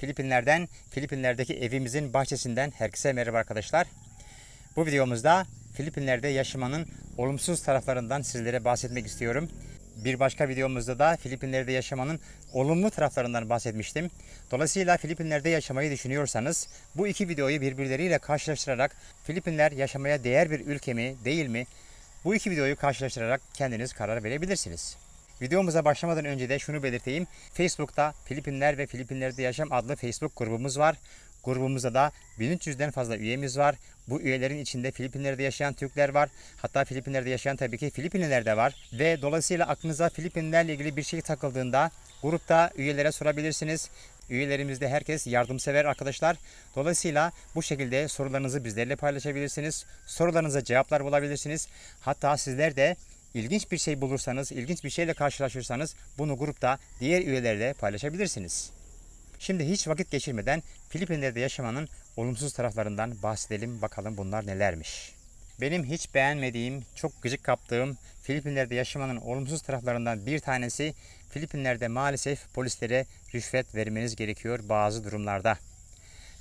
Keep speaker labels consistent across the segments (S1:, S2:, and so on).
S1: Filipinler'den, Filipinler'deki evimizin bahçesinden herkese merhaba arkadaşlar. Bu videomuzda Filipinler'de yaşamanın olumsuz taraflarından sizlere bahsetmek istiyorum. Bir başka videomuzda da Filipinler'de yaşamanın olumlu taraflarından bahsetmiştim. Dolayısıyla Filipinler'de yaşamayı düşünüyorsanız bu iki videoyu birbirleriyle karşılaştırarak Filipinler yaşamaya değer bir ülke mi değil mi bu iki videoyu karşılaştırarak kendiniz karar verebilirsiniz. Videomuza başlamadan önce de şunu belirteyim. Facebook'ta Filipinler ve Filipinler'de Yaşam adlı Facebook grubumuz var. Grubumuzda da 1300'den fazla üyemiz var. Bu üyelerin içinde Filipinler'de yaşayan Türkler var. Hatta Filipinler'de yaşayan tabii ki Filipinliler de var. Ve dolayısıyla aklınıza Filipinlerle ilgili bir şey takıldığında grupta üyelere sorabilirsiniz. Üyelerimizde herkes yardımsever arkadaşlar. Dolayısıyla bu şekilde sorularınızı bizlerle paylaşabilirsiniz. Sorularınıza cevaplar bulabilirsiniz. Hatta sizler de ilginç bir şey bulursanız, ilginç bir şeyle karşılaşırsanız bunu grupta diğer üyelerle paylaşabilirsiniz. Şimdi hiç vakit geçirmeden Filipinler'de yaşamanın olumsuz taraflarından bahsedelim bakalım bunlar nelermiş. Benim hiç beğenmediğim, çok gıcık kaptığım Filipinler'de yaşamanın olumsuz taraflarından bir tanesi Filipinler'de maalesef polislere rüşvet vermeniz gerekiyor bazı durumlarda.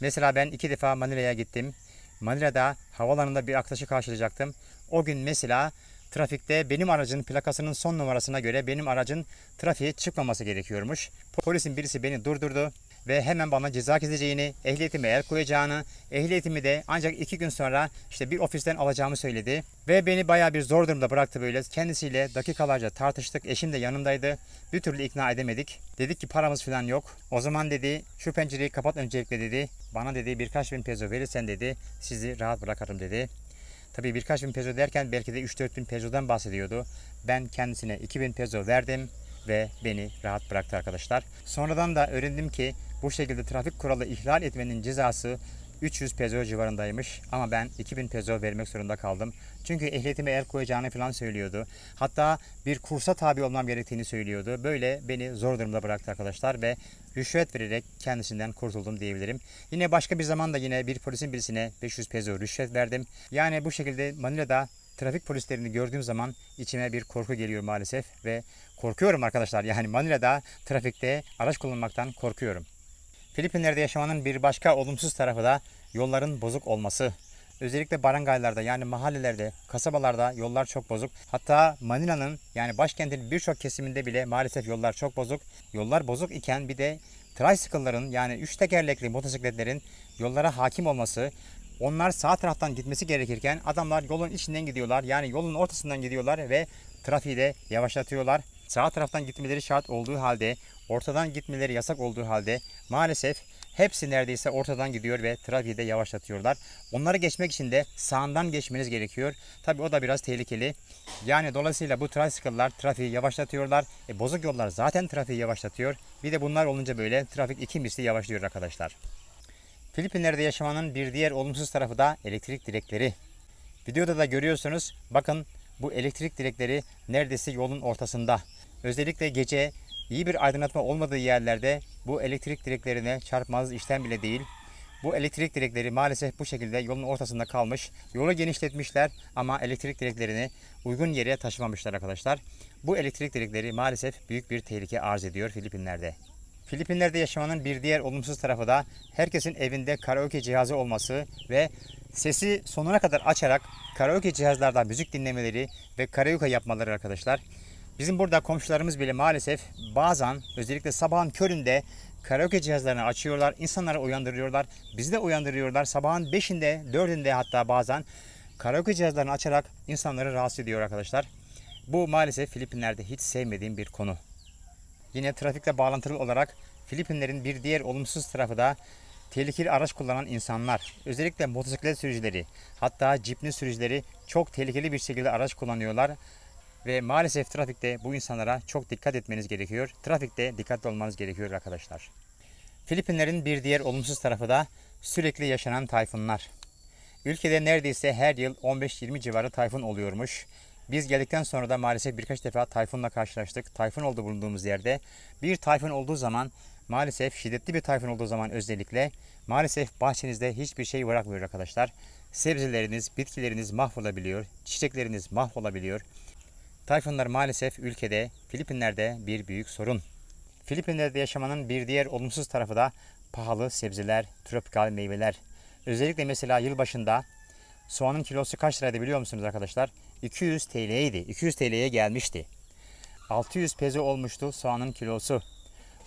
S1: Mesela ben iki defa Manila'ya gittim. Manila'da havalanında bir arkadaşı karşılayacaktım. O gün mesela Trafikte benim aracın plakasının son numarasına göre benim aracın trafiğe çıkmaması gerekiyormuş. Polisin birisi beni durdurdu ve hemen bana ceza keseceğini, ehliyetimi el koyacağını, ehliyetimi de ancak iki gün sonra işte bir ofisten alacağımı söyledi. Ve beni baya bir zor durumda bıraktı böyle. Kendisiyle dakikalarca tartıştık. Eşim de yanımdaydı. Bir türlü ikna edemedik. Dedik ki paramız falan yok. O zaman dedi şu pencereyi kapat öncelikle dedi. Bana dedi birkaç bin peso verirsen dedi sizi rahat bırakırım dedi. Tabii birkaç bin peso derken belki de 3-4 bin pesodan bahsediyordu. Ben kendisine bin peso verdim ve beni rahat bıraktı arkadaşlar. Sonradan da öğrendim ki bu şekilde trafik kuralı ihlal etmenin cezası 300 peso civarındaymış ama ben 2000 peso vermek zorunda kaldım. Çünkü ehliyetime el koyacağını falan söylüyordu. Hatta bir kursa tabi olmam gerektiğini söylüyordu. Böyle beni zor durumda bıraktı arkadaşlar ve rüşvet vererek kendisinden kurtuldum diyebilirim. Yine başka bir zaman da yine bir polisin birisine 500 peso rüşvet verdim. Yani bu şekilde Manila'da trafik polislerini gördüğüm zaman içime bir korku geliyor maalesef ve korkuyorum arkadaşlar. Yani Manila'da trafikte araç kullanmaktan korkuyorum. Filipinler'de yaşamanın bir başka olumsuz tarafı da yolların bozuk olması Özellikle barangaylarda yani mahallelerde, kasabalarda yollar çok bozuk. Hatta Manila'nın yani başkentin birçok kesiminde bile maalesef yollar çok bozuk. Yollar bozuk iken bir de tricycle'ların yani üç tekerlekli motosikletlerin yollara hakim olması, onlar sağ taraftan gitmesi gerekirken adamlar yolun içinden gidiyorlar. Yani yolun ortasından gidiyorlar ve trafiği de yavaşlatıyorlar. Sağ taraftan gitmeleri şart olduğu halde, ortadan gitmeleri yasak olduğu halde maalesef Hepsi neredeyse ortadan gidiyor ve trafiği de yavaşlatıyorlar. Onları geçmek için de sağından geçmeniz gerekiyor. Tabi o da biraz tehlikeli. Yani dolayısıyla bu tricycle'lar trafiği yavaşlatıyorlar. E, bozuk yollar zaten trafiği yavaşlatıyor. Bir de bunlar olunca böyle trafik iki misli yavaşlıyor arkadaşlar. Filipinler'de yaşamanın bir diğer olumsuz tarafı da elektrik direkleri. Videoda da görüyorsunuz bakın bu elektrik direkleri neredeyse yolun ortasında. Özellikle gece iyi bir aydınlatma olmadığı yerlerde bu elektrik direklerine çarpmaz işten bile değil. Bu elektrik direkleri maalesef bu şekilde yolun ortasında kalmış. Yolu genişletmişler ama elektrik direklerini uygun yere taşımamışlar arkadaşlar. Bu elektrik direkleri maalesef büyük bir tehlike arz ediyor Filipinler'de. Filipinler'de yaşamanın bir diğer olumsuz tarafı da herkesin evinde karaoke cihazı olması ve sesi sonuna kadar açarak karaoke cihazlardan müzik dinlemeleri ve karaoke yapmaları arkadaşlar. Bizim burada komşularımız bile maalesef bazen özellikle sabahın köründe karaoke cihazlarını açıyorlar, insanları uyandırıyorlar, bizi de uyandırıyorlar. Sabahın 5'inde, 4'ünde hatta bazen karaoke cihazlarını açarak insanları rahatsız ediyor arkadaşlar. Bu maalesef Filipinler'de hiç sevmediğim bir konu. Yine trafikle bağlantılı olarak Filipinlerin bir diğer olumsuz tarafı da tehlikeli araç kullanan insanlar, özellikle motosiklet sürücüleri, hatta cipni sürücüleri çok tehlikeli bir şekilde araç kullanıyorlar. Ve maalesef trafikte bu insanlara çok dikkat etmeniz gerekiyor. Trafikte dikkatli olmanız gerekiyor arkadaşlar. Filipinlerin bir diğer olumsuz tarafı da sürekli yaşanan tayfunlar. Ülkede neredeyse her yıl 15-20 civarı tayfun oluyormuş. Biz geldikten sonra da maalesef birkaç defa tayfunla karşılaştık. Tayfun oldu bulunduğumuz yerde. Bir tayfun olduğu zaman maalesef şiddetli bir tayfun olduğu zaman özellikle maalesef bahçenizde hiçbir şey bırakmıyor arkadaşlar. Sebzeleriniz, bitkileriniz mahvolabiliyor, çiçekleriniz mahvolabiliyor. Tayfunlar maalesef ülkede, Filipinler'de bir büyük sorun. Filipinler'de yaşamanın bir diğer olumsuz tarafı da pahalı sebzeler, tropikal meyveler. Özellikle mesela yılbaşında soğanın kilosu kaç liraydı biliyor musunuz arkadaşlar? 200 TL'ye idi. 200 TL'ye gelmişti. 600 peso olmuştu soğanın kilosu.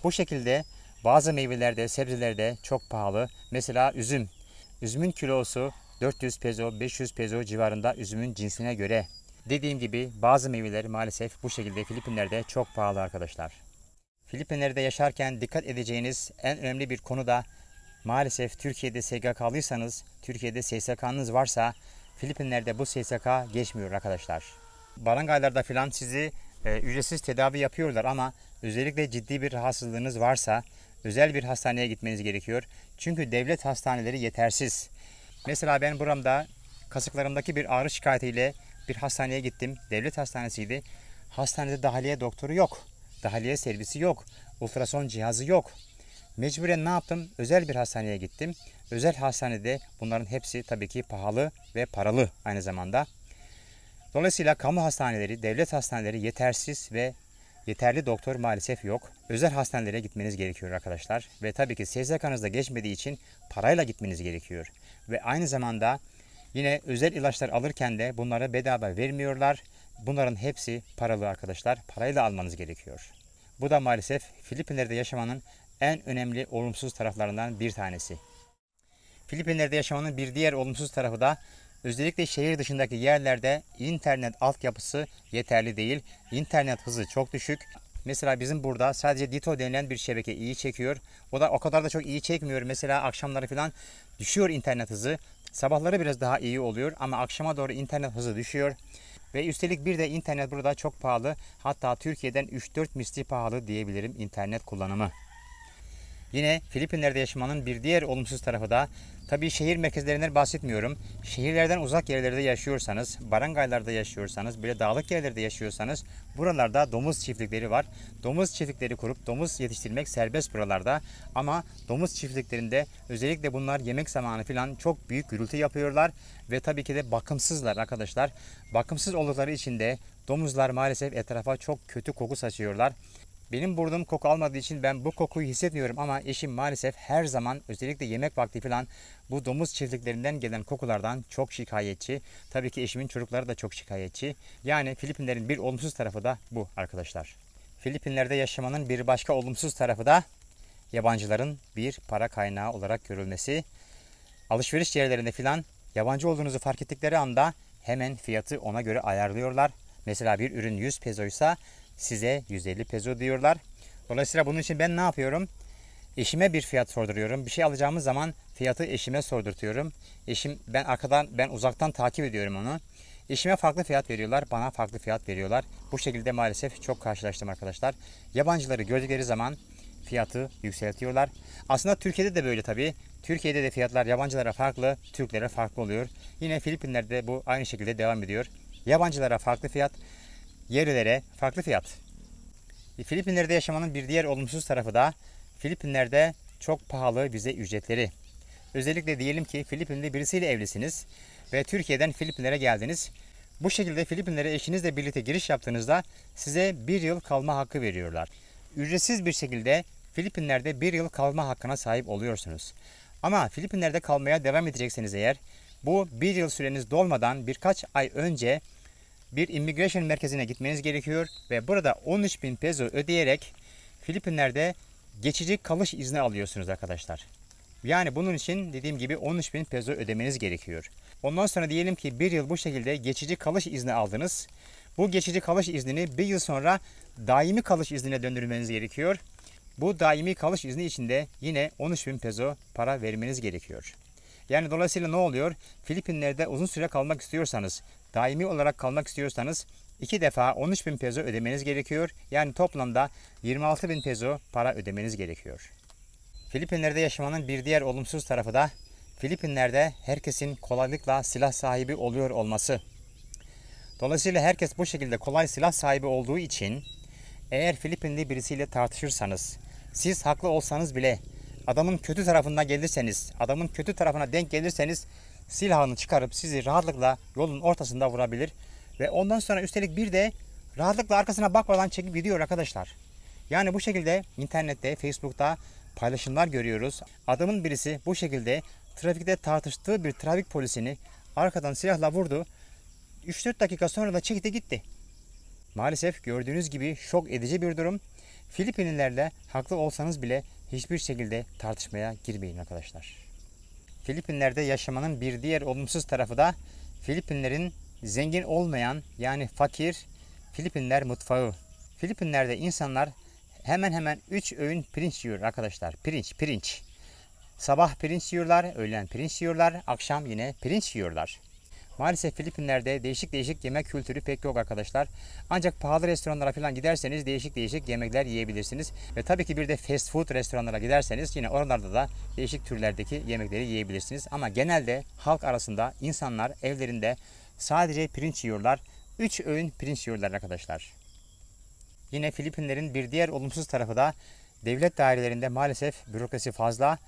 S1: Bu şekilde bazı meyvelerde, sebzelerde çok pahalı. Mesela üzüm. Üzümün kilosu 400 peso, 500 peso civarında üzümün cinsine göre. Dediğim gibi bazı meyveler maalesef bu şekilde Filipinler'de çok pahalı arkadaşlar. Filipinler'de yaşarken dikkat edeceğiniz en önemli bir konu da maalesef Türkiye'de SGK'lıysanız, Türkiye'de SSK'nız varsa Filipinler'de bu SSK geçmiyor arkadaşlar. Barangaylarda filan sizi e, ücretsiz tedavi yapıyorlar ama özellikle ciddi bir rahatsızlığınız varsa özel bir hastaneye gitmeniz gerekiyor. Çünkü devlet hastaneleri yetersiz. Mesela ben buramda kasıklarımdaki bir ağrı şikayetiyle bir hastaneye gittim. Devlet hastanesiydi. Hastanede dahiliye doktoru yok. Dahiliye servisi yok. Ultrason cihazı yok. Mecburen ne yaptım? Özel bir hastaneye gittim. Özel hastanede bunların hepsi tabii ki pahalı ve paralı aynı zamanda. Dolayısıyla kamu hastaneleri, devlet hastaneleri yetersiz ve yeterli doktor maalesef yok. Özel hastanelere gitmeniz gerekiyor arkadaşlar. Ve tabii ki SSK'nızda geçmediği için parayla gitmeniz gerekiyor. Ve aynı zamanda Yine özel ilaçlar alırken de bunlara bedava vermiyorlar. Bunların hepsi paralı arkadaşlar. Parayla almanız gerekiyor. Bu da maalesef Filipinler'de yaşamanın en önemli olumsuz taraflarından bir tanesi. Filipinler'de yaşamanın bir diğer olumsuz tarafı da özellikle şehir dışındaki yerlerde internet altyapısı yeterli değil. İnternet hızı çok düşük. Mesela bizim burada sadece Dito denilen bir şebeke iyi çekiyor. O da o kadar da çok iyi çekmiyor. Mesela akşamları falan düşüyor internet hızı. Sabahları biraz daha iyi oluyor ama akşama doğru internet hızı düşüyor. Ve üstelik bir de internet burada çok pahalı. Hatta Türkiye'den 3-4 misli pahalı diyebilirim internet kullanımı. Yine Filipinler'de yaşamanın bir diğer olumsuz tarafı da tabii şehir merkezlerinden bahsetmiyorum. Şehirlerden uzak yerlerde yaşıyorsanız, barangaylarda yaşıyorsanız, böyle dağlık yerlerde yaşıyorsanız buralarda domuz çiftlikleri var. Domuz çiftlikleri kurup domuz yetiştirmek serbest buralarda ama domuz çiftliklerinde özellikle bunlar yemek zamanı falan çok büyük gürültü yapıyorlar ve tabii ki de bakımsızlar arkadaşlar. Bakımsız oldukları için de domuzlar maalesef etrafa çok kötü koku saçıyorlar. Benim burnum koku almadığı için ben bu kokuyu hissetmiyorum ama eşim maalesef her zaman özellikle yemek vakti falan bu domuz çiftliklerinden gelen kokulardan çok şikayetçi. Tabii ki eşimin çocukları da çok şikayetçi. Yani Filipinlerin bir olumsuz tarafı da bu arkadaşlar. Filipinler'de yaşamanın bir başka olumsuz tarafı da yabancıların bir para kaynağı olarak görülmesi. Alışveriş yerlerinde filan yabancı olduğunuzu fark ettikleri anda hemen fiyatı ona göre ayarlıyorlar. Mesela bir ürün 100 pezoysa size 150 peso diyorlar. Dolayısıyla bunun için ben ne yapıyorum? Eşime bir fiyat sorduruyorum. Bir şey alacağımız zaman fiyatı eşime sordurtuyorum. Eşim ben arkadan ben uzaktan takip ediyorum onu. Eşime farklı fiyat veriyorlar, bana farklı fiyat veriyorlar. Bu şekilde maalesef çok karşılaştım arkadaşlar. Yabancıları gördükleri zaman fiyatı yükseltiyorlar. Aslında Türkiye'de de böyle tabii. Türkiye'de de fiyatlar yabancılara farklı, Türklere farklı oluyor. Yine Filipinler'de bu aynı şekilde devam ediyor. Yabancılara farklı fiyat, yerlere farklı fiyat. E, Filipinler'de yaşamanın bir diğer olumsuz tarafı da Filipinler'de çok pahalı vize ücretleri. Özellikle diyelim ki Filipinli birisiyle evlisiniz ve Türkiye'den Filipinlere geldiniz. Bu şekilde Filipinlere eşinizle birlikte giriş yaptığınızda size bir yıl kalma hakkı veriyorlar. Ücretsiz bir şekilde Filipinler'de bir yıl kalma hakkına sahip oluyorsunuz. Ama Filipinler'de kalmaya devam edecekseniz eğer bu bir yıl süreniz dolmadan birkaç ay önce bir immigration merkezine gitmeniz gerekiyor ve burada 13.000 peso ödeyerek Filipinler'de geçici kalış izni alıyorsunuz arkadaşlar. Yani bunun için dediğim gibi 13.000 peso ödemeniz gerekiyor. Ondan sonra diyelim ki bir yıl bu şekilde geçici kalış izni aldınız. Bu geçici kalış iznini bir yıl sonra daimi kalış iznine döndürmeniz gerekiyor. Bu daimi kalış izni için de yine 13.000 peso para vermeniz gerekiyor. Yani dolayısıyla ne oluyor? Filipinler'de uzun süre kalmak istiyorsanız, daimi olarak kalmak istiyorsanız iki defa 13.000 peso ödemeniz gerekiyor. Yani toplamda 26.000 peso para ödemeniz gerekiyor. Filipinler'de yaşamanın bir diğer olumsuz tarafı da Filipinler'de herkesin kolaylıkla silah sahibi oluyor olması. Dolayısıyla herkes bu şekilde kolay silah sahibi olduğu için eğer Filipinli birisiyle tartışırsanız, siz haklı olsanız bile adamın kötü tarafına gelirseniz, adamın kötü tarafına denk gelirseniz silahını çıkarıp sizi rahatlıkla yolun ortasında vurabilir. Ve ondan sonra üstelik bir de rahatlıkla arkasına bakmadan çekip gidiyor arkadaşlar. Yani bu şekilde internette, Facebook'ta paylaşımlar görüyoruz. Adamın birisi bu şekilde trafikte tartıştığı bir trafik polisini arkadan silahla vurdu. 3-4 dakika sonra da çekti gitti. Maalesef gördüğünüz gibi şok edici bir durum. Filipinlilerle haklı olsanız bile hiçbir şekilde tartışmaya girmeyin arkadaşlar. Filipinler'de yaşamanın bir diğer olumsuz tarafı da Filipinlerin zengin olmayan yani fakir Filipinler mutfağı. Filipinler'de insanlar hemen hemen 3 öğün pirinç yiyor arkadaşlar. Pirinç, pirinç. Sabah pirinç yiyorlar, öğlen pirinç yiyorlar, akşam yine pirinç yiyorlar. Maalesef Filipinler'de değişik değişik yemek kültürü pek yok arkadaşlar. Ancak pahalı restoranlara falan giderseniz değişik değişik yemekler yiyebilirsiniz. Ve tabii ki bir de fast food restoranlara giderseniz yine oralarda da değişik türlerdeki yemekleri yiyebilirsiniz. Ama genelde halk arasında insanlar evlerinde sadece pirinç yiyorlar. 3 öğün pirinç yiyorlar arkadaşlar. Yine Filipinlerin bir diğer olumsuz tarafı da devlet dairelerinde maalesef bürokrasi fazla.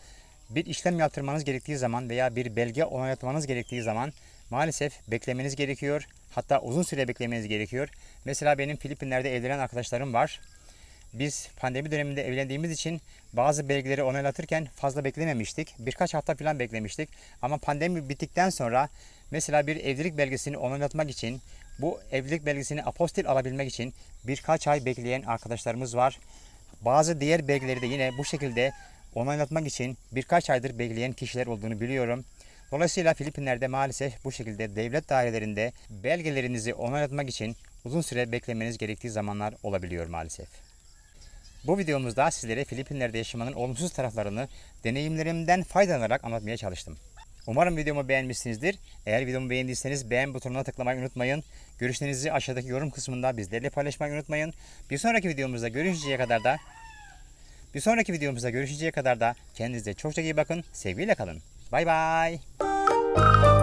S1: Bir işlem yaptırmanız gerektiği zaman veya bir belge onaylatmanız gerektiği zaman Maalesef beklemeniz gerekiyor. Hatta uzun süre beklemeniz gerekiyor. Mesela benim Filipinler'de evlenen arkadaşlarım var. Biz pandemi döneminde evlendiğimiz için bazı belgeleri onaylatırken fazla beklememiştik. Birkaç hafta falan beklemiştik. Ama pandemi bittikten sonra mesela bir evlilik belgesini onaylatmak için bu evlilik belgesini apostil alabilmek için birkaç ay bekleyen arkadaşlarımız var. Bazı diğer belgeleri de yine bu şekilde onaylatmak için birkaç aydır bekleyen kişiler olduğunu biliyorum. Dolayısıyla Filipinler'de maalesef bu şekilde devlet dairelerinde belgelerinizi onaylatmak için uzun süre beklemeniz gerektiği zamanlar olabiliyor maalesef. Bu videomuzda sizlere Filipinler'de yaşamanın olumsuz taraflarını deneyimlerimden faydalanarak anlatmaya çalıştım. Umarım videomu beğenmişsinizdir. Eğer videomu beğendiyseniz beğen butonuna tıklamayı unutmayın. Görüşlerinizi aşağıdaki yorum kısmında bizlerle paylaşmayı unutmayın. Bir sonraki videomuzda görüşünceye kadar da bir sonraki videomuzda görüşünceye kadar da kendinize çok çok iyi bakın. Sevgiyle kalın. バイバイ